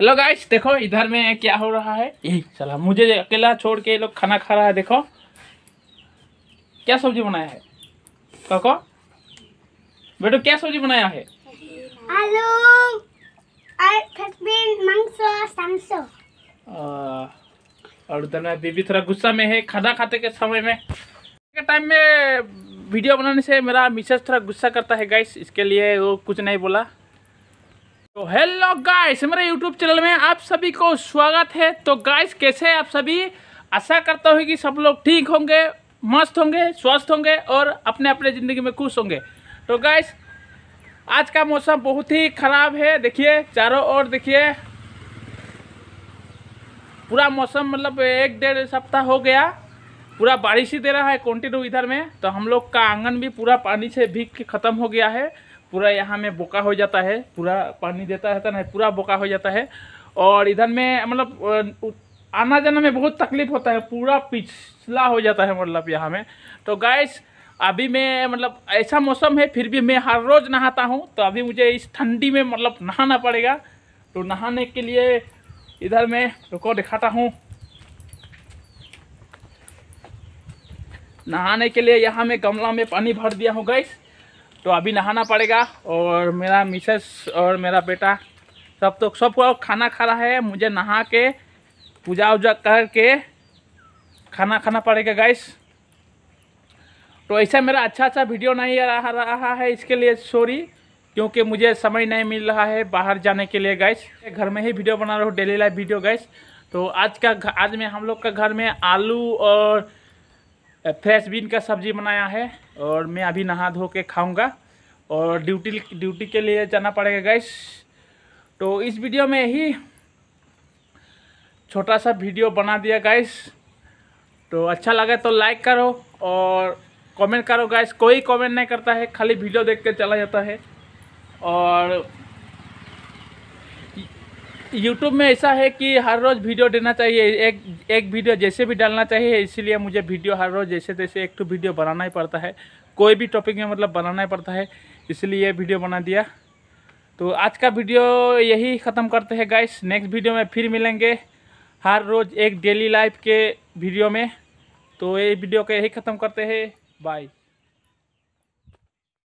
hello guys देखो इधर में क्या हो रहा है यही चला मुझे अकेला छोड़ के लोग खाना खा रहा है देखो क्या सब्जी बनाया है कहो बेटो क्या सब्जी बनाया है आलू और उधर में बीबी थोड़ा गुस्सा में है खाना खाते के समय में के टाइम में वीडियो बनाने से मेरा मिसेज थोड़ा गुस्सा करता है गाइस इसके लिए वो कुछ नहीं बोला तो हेलो गाइस मेरे यूट्यूब चैनल में आप सभी को स्वागत है तो गाइस कैसे आप सभी आशा करता हूँ कि सब लोग ठीक होंगे मस्त होंगे स्वस्थ होंगे और अपने अपने ज़िंदगी में खुश होंगे तो गाइस आज का मौसम बहुत ही ख़राब है देखिए चारों ओर देखिए पूरा मौसम मतलब एक डेढ़ सप्ताह हो गया पूरा बारिश ही दे रहा है कंटिन्यू इधर में तो हम लोग का आंगन भी पूरा पानी से भीग के ख़त्म हो गया है पूरा यहाँ में बोका हो जाता है पूरा पानी देता रहता है पूरा बोका हो जाता है और इधर में मतलब आना जाना में बहुत तकलीफ होता है पूरा पिछला हो जाता है मतलब यहाँ में तो गैस अभी मैं मतलब ऐसा मौसम है फिर भी मैं हर रोज़ नहाता हूँ तो अभी मुझे इस ठंडी में मतलब नहाना पड़ेगा तो नहाने के लिए इधर मैं रुको दिखाता हूँ नहाने के लिए यहाँ मैं गमला में पानी भर दिया हूँ गैस तो अभी नहाना पड़ेगा और मेरा मिसेस और मेरा बेटा सब तो सब खाना खा रहा है मुझे नहा के पूजा उजा करके खाना खाना पड़ेगा गाइस तो ऐसा मेरा अच्छा अच्छा वीडियो नहीं आ रहा है इसके लिए सॉरी क्योंकि मुझे समय नहीं मिल रहा है बाहर जाने के लिए गैस घर में ही वीडियो बना रहा हूँ डेली लाइफ वीडियो गैस तो आज का आज में हम लोग का घर में आलू और फ्रेश बीन का सब्जी बनाया है और मैं अभी नहा धो के खाऊँगा और ड्यूटी ड्यूटी के लिए जाना पड़ेगा गैस तो इस वीडियो में ही छोटा सा वीडियो बना दिया गैस तो अच्छा लगा तो लाइक करो और कमेंट करो गैस कोई कमेंट नहीं करता है खाली वीडियो देख के चला जाता है और यूट्यूब में ऐसा है कि हर रोज़ वीडियो देना चाहिए एक एक वीडियो जैसे भी डालना चाहिए इसीलिए मुझे वीडियो हर रोज़ जैसे तैसे एक तो वीडियो बनाना ही पड़ता है कोई भी टॉपिक में मतलब बनाना ही पड़ता है इसलिए ये वीडियो बना दिया तो आज का वीडियो यही ख़त्म करते हैं गाइस नेक्स्ट वीडियो में फिर मिलेंगे हर रोज़ एक डेली लाइफ के वीडियो में तो ये वीडियो का यही ख़त्म करते हैं बाय